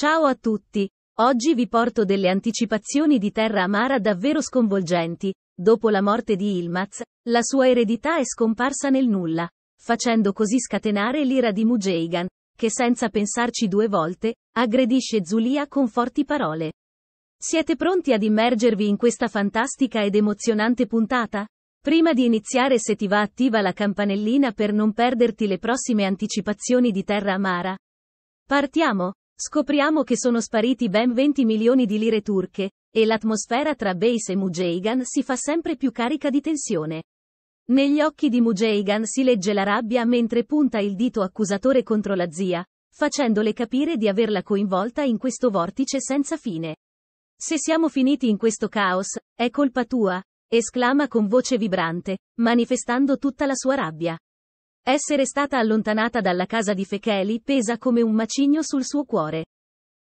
Ciao a tutti! Oggi vi porto delle anticipazioni di Terra Amara davvero sconvolgenti. Dopo la morte di Ilmaz, la sua eredità è scomparsa nel nulla, facendo così scatenare l'ira di Mujeigan, che senza pensarci due volte, aggredisce Zulia con forti parole. Siete pronti ad immergervi in questa fantastica ed emozionante puntata? Prima di iniziare se ti va attiva la campanellina per non perderti le prossime anticipazioni di Terra Amara. Partiamo! Scopriamo che sono spariti ben 20 milioni di lire turche, e l'atmosfera tra Base e Mujeigan si fa sempre più carica di tensione. Negli occhi di Mujeigan si legge la rabbia mentre punta il dito accusatore contro la zia, facendole capire di averla coinvolta in questo vortice senza fine. Se siamo finiti in questo caos, è colpa tua, esclama con voce vibrante, manifestando tutta la sua rabbia. Essere stata allontanata dalla casa di Fecheli pesa come un macigno sul suo cuore.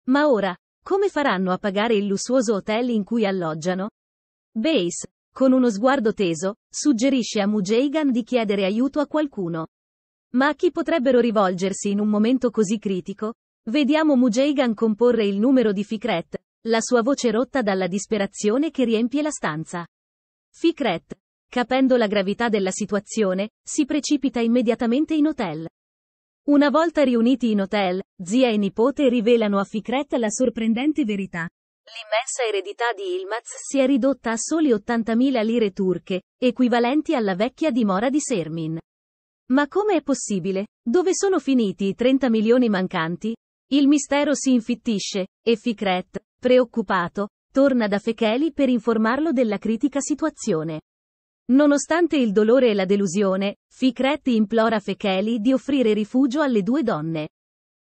Ma ora, come faranno a pagare il lussuoso hotel in cui alloggiano? Base, con uno sguardo teso, suggerisce a Mujeigan di chiedere aiuto a qualcuno. Ma a chi potrebbero rivolgersi in un momento così critico? Vediamo Mujeigan comporre il numero di Fikret, la sua voce rotta dalla disperazione che riempie la stanza. Fikret, Capendo la gravità della situazione, si precipita immediatamente in hotel. Una volta riuniti in hotel, zia e nipote rivelano a Fikret la sorprendente verità. L'immensa eredità di Ilmaz si è ridotta a soli 80.000 lire turche, equivalenti alla vecchia dimora di Sermin. Ma come è possibile? Dove sono finiti i 30 milioni mancanti? Il mistero si infittisce, e Fikret, preoccupato, torna da Fecheli per informarlo della critica situazione. Nonostante il dolore e la delusione, Fikret implora Fekeli di offrire rifugio alle due donne.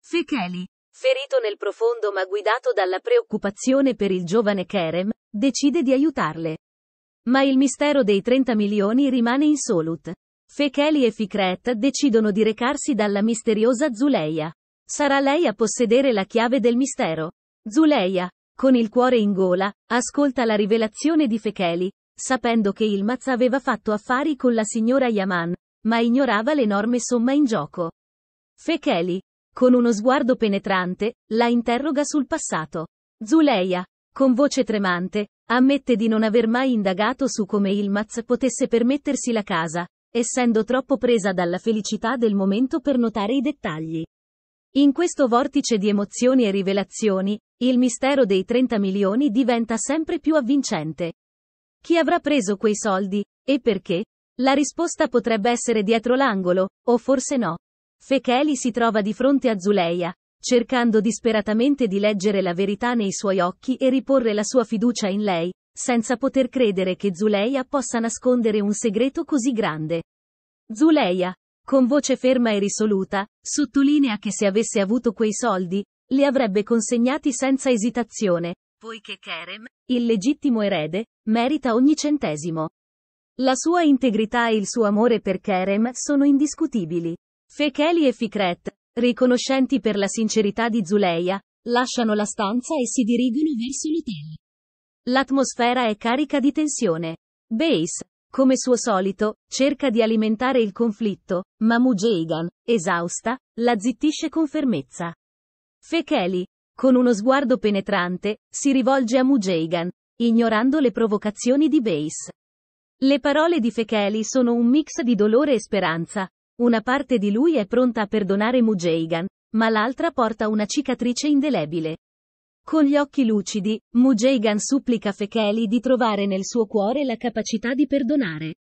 Fekeli, ferito nel profondo ma guidato dalla preoccupazione per il giovane Kerem, decide di aiutarle. Ma il mistero dei 30 milioni rimane insolut. Fekeli e Fikret decidono di recarsi dalla misteriosa Zuleia. Sarà lei a possedere la chiave del mistero. Zuleia, con il cuore in gola, ascolta la rivelazione di Fekeli, sapendo che il Ilmaz aveva fatto affari con la signora Yaman, ma ignorava l'enorme somma in gioco. Fekeli, con uno sguardo penetrante, la interroga sul passato. Zuleia, con voce tremante, ammette di non aver mai indagato su come il Ilmaz potesse permettersi la casa, essendo troppo presa dalla felicità del momento per notare i dettagli. In questo vortice di emozioni e rivelazioni, il mistero dei 30 milioni diventa sempre più avvincente. Chi avrà preso quei soldi? E perché? La risposta potrebbe essere dietro l'angolo, o forse no. Fekeli si trova di fronte a Zuleia, cercando disperatamente di leggere la verità nei suoi occhi e riporre la sua fiducia in lei, senza poter credere che Zuleia possa nascondere un segreto così grande. Zuleia, con voce ferma e risoluta, sottolinea che se avesse avuto quei soldi, li avrebbe consegnati senza esitazione, poiché Kerem, il legittimo erede, merita ogni centesimo. La sua integrità e il suo amore per Kerem sono indiscutibili. Fekeli e Fikret, riconoscenti per la sincerità di Zuleia, lasciano la stanza e si dirigono verso l'hotel. L'atmosfera è carica di tensione. Base, come suo solito, cerca di alimentare il conflitto, ma Mujeigan, esausta, la zittisce con fermezza. Fekeli, con uno sguardo penetrante, si rivolge a Mujeigan, ignorando le provocazioni di Base. Le parole di Fekeli sono un mix di dolore e speranza. Una parte di lui è pronta a perdonare Mujeigan, ma l'altra porta una cicatrice indelebile. Con gli occhi lucidi, Mujeigan supplica Fekeli di trovare nel suo cuore la capacità di perdonare.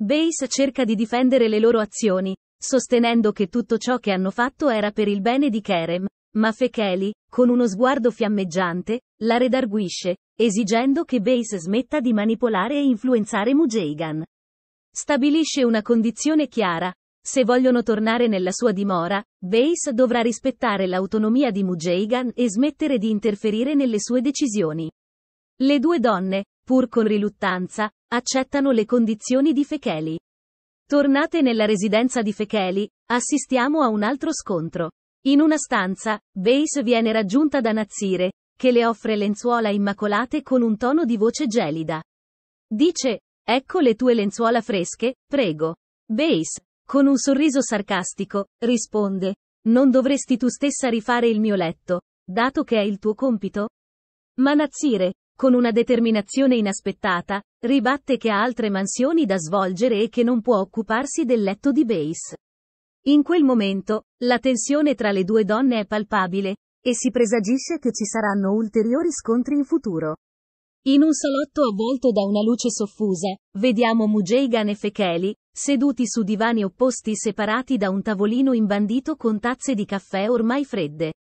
Base cerca di difendere le loro azioni, sostenendo che tutto ciò che hanno fatto era per il bene di Kerem, ma Fecheli, con uno sguardo fiammeggiante, la redarguisce, esigendo che Base smetta di manipolare e influenzare Mujeigan. Stabilisce una condizione chiara. Se vogliono tornare nella sua dimora, Base dovrà rispettare l'autonomia di Mujeigan e smettere di interferire nelle sue decisioni. Le due donne, pur con riluttanza, accettano le condizioni di Fecheli. Tornate nella residenza di Fecheli, assistiamo a un altro scontro. In una stanza, Base viene raggiunta da Nazire, che le offre lenzuola immacolate con un tono di voce gelida. Dice, ecco le tue lenzuola fresche, prego. Base, con un sorriso sarcastico, risponde, non dovresti tu stessa rifare il mio letto, dato che è il tuo compito? Ma Nazire, con una determinazione inaspettata, ribatte che ha altre mansioni da svolgere e che non può occuparsi del letto di Base. In quel momento, la tensione tra le due donne è palpabile, e si presagisce che ci saranno ulteriori scontri in futuro. In un salotto avvolto da una luce soffusa, vediamo Mujeigan e Fekeli, seduti su divani opposti separati da un tavolino imbandito con tazze di caffè ormai fredde.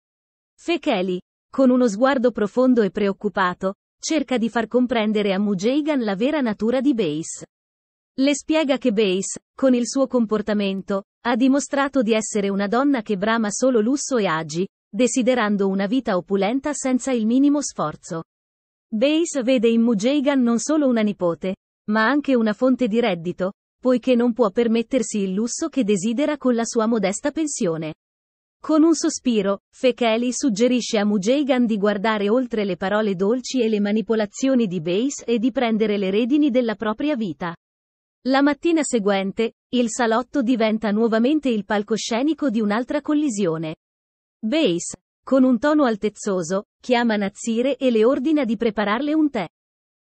Fekeli, con uno sguardo profondo e preoccupato, cerca di far comprendere a Mujeigan la vera natura di Base. Le spiega che Base, con il suo comportamento, ha dimostrato di essere una donna che brama solo lusso e agi, desiderando una vita opulenta senza il minimo sforzo. Base vede in Mujeigan non solo una nipote, ma anche una fonte di reddito, poiché non può permettersi il lusso che desidera con la sua modesta pensione. Con un sospiro, Fekeli suggerisce a Mujeigan di guardare oltre le parole dolci e le manipolazioni di Base e di prendere le redini della propria vita. La mattina seguente, il salotto diventa nuovamente il palcoscenico di un'altra collisione. Base, con un tono altezzoso, chiama Nazire e le ordina di prepararle un tè.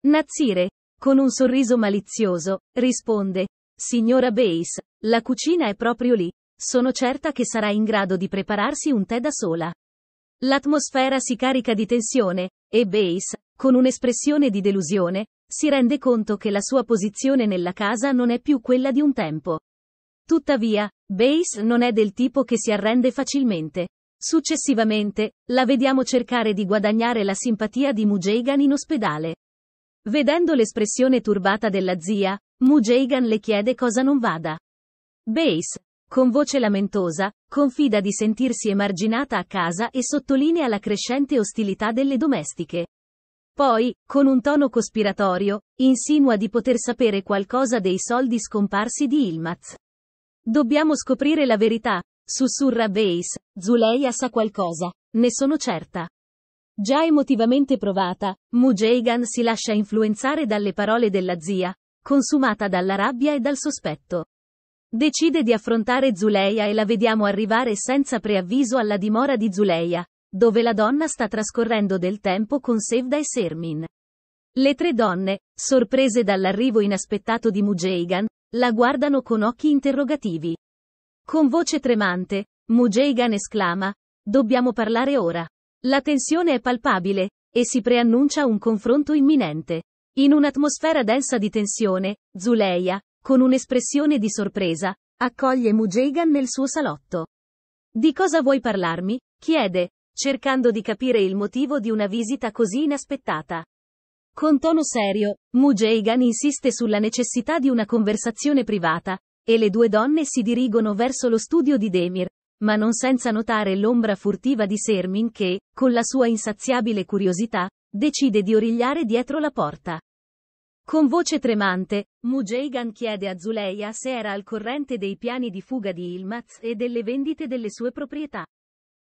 Nazire, con un sorriso malizioso, risponde, Signora Base, la cucina è proprio lì, sono certa che sarà in grado di prepararsi un tè da sola. L'atmosfera si carica di tensione, e Base, con un'espressione di delusione, si rende conto che la sua posizione nella casa non è più quella di un tempo. Tuttavia, Base non è del tipo che si arrende facilmente. Successivamente, la vediamo cercare di guadagnare la simpatia di Mujagan in ospedale. Vedendo l'espressione turbata della zia, Mujagan le chiede cosa non vada. Base, con voce lamentosa, confida di sentirsi emarginata a casa e sottolinea la crescente ostilità delle domestiche. Poi, con un tono cospiratorio, insinua di poter sapere qualcosa dei soldi scomparsi di Ilmaz. Dobbiamo scoprire la verità, sussurra Base. Zuleia sa qualcosa, ne sono certa. Già emotivamente provata, Mujeigan si lascia influenzare dalle parole della zia, consumata dalla rabbia e dal sospetto. Decide di affrontare Zuleia e la vediamo arrivare senza preavviso alla dimora di Zuleia, dove la donna sta trascorrendo del tempo con Sevda e Sermin. Le tre donne, sorprese dall'arrivo inaspettato di Mujeigan, la guardano con occhi interrogativi. Con voce tremante, Mujeigan esclama, dobbiamo parlare ora. La tensione è palpabile, e si preannuncia un confronto imminente. In un'atmosfera densa di tensione, Zuleia, con un'espressione di sorpresa, accoglie Mujeigan nel suo salotto. Di cosa vuoi parlarmi? chiede, cercando di capire il motivo di una visita così inaspettata. Con tono serio, Mujeigan insiste sulla necessità di una conversazione privata, e le due donne si dirigono verso lo studio di Demir, ma non senza notare l'ombra furtiva di Sermin che, con la sua insaziabile curiosità, decide di origliare dietro la porta. Con voce tremante, Mujeigan chiede a Zuleya se era al corrente dei piani di fuga di Ilmaz e delle vendite delle sue proprietà.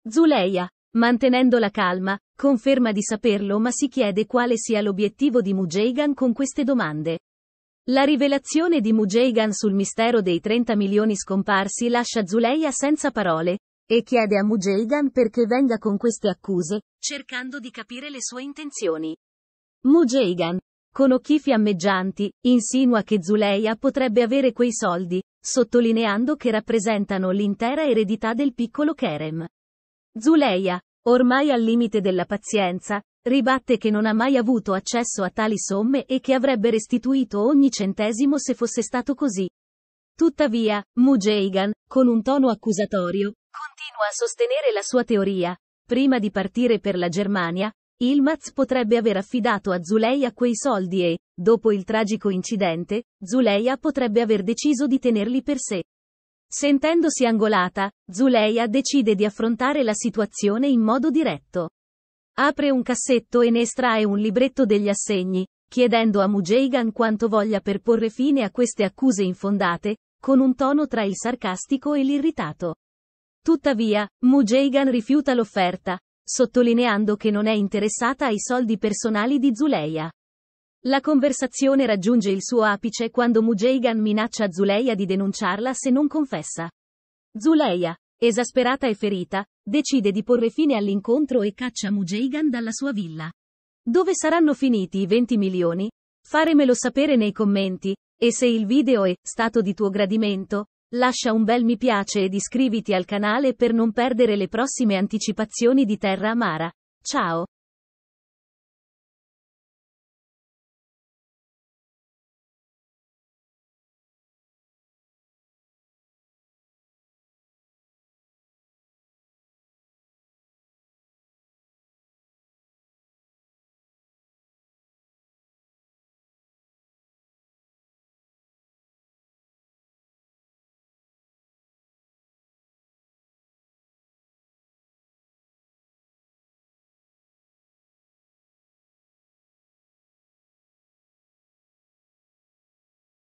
Zuleya, Mantenendo la calma, conferma di saperlo ma si chiede quale sia l'obiettivo di Mujagan con queste domande. La rivelazione di Mujagan sul mistero dei 30 milioni scomparsi lascia Zuleia senza parole, e chiede a Mujagan perché venga con queste accuse, cercando di capire le sue intenzioni. Mujagan, con occhi fiammeggianti, insinua che Zuleia potrebbe avere quei soldi, sottolineando che rappresentano l'intera eredità del piccolo Kerem. Zuleia, ormai al limite della pazienza, ribatte che non ha mai avuto accesso a tali somme e che avrebbe restituito ogni centesimo se fosse stato così. Tuttavia, Mujeigan, con un tono accusatorio, continua a sostenere la sua teoria. Prima di partire per la Germania, Ilmaz potrebbe aver affidato a Zuleia quei soldi e, dopo il tragico incidente, Zuleia potrebbe aver deciso di tenerli per sé. Sentendosi angolata, Zuleia decide di affrontare la situazione in modo diretto. Apre un cassetto e ne estrae un libretto degli assegni, chiedendo a Mujeigan quanto voglia per porre fine a queste accuse infondate, con un tono tra il sarcastico e l'irritato. Tuttavia, Mujeigan rifiuta l'offerta, sottolineando che non è interessata ai soldi personali di Zuleia. La conversazione raggiunge il suo apice quando Mujeigan minaccia Zuleia di denunciarla se non confessa. Zuleia, esasperata e ferita, decide di porre fine all'incontro e caccia Mujeigan dalla sua villa. Dove saranno finiti i 20 milioni? Faremelo sapere nei commenti, e se il video è stato di tuo gradimento, lascia un bel mi piace ed iscriviti al canale per non perdere le prossime anticipazioni di Terra Amara. Ciao!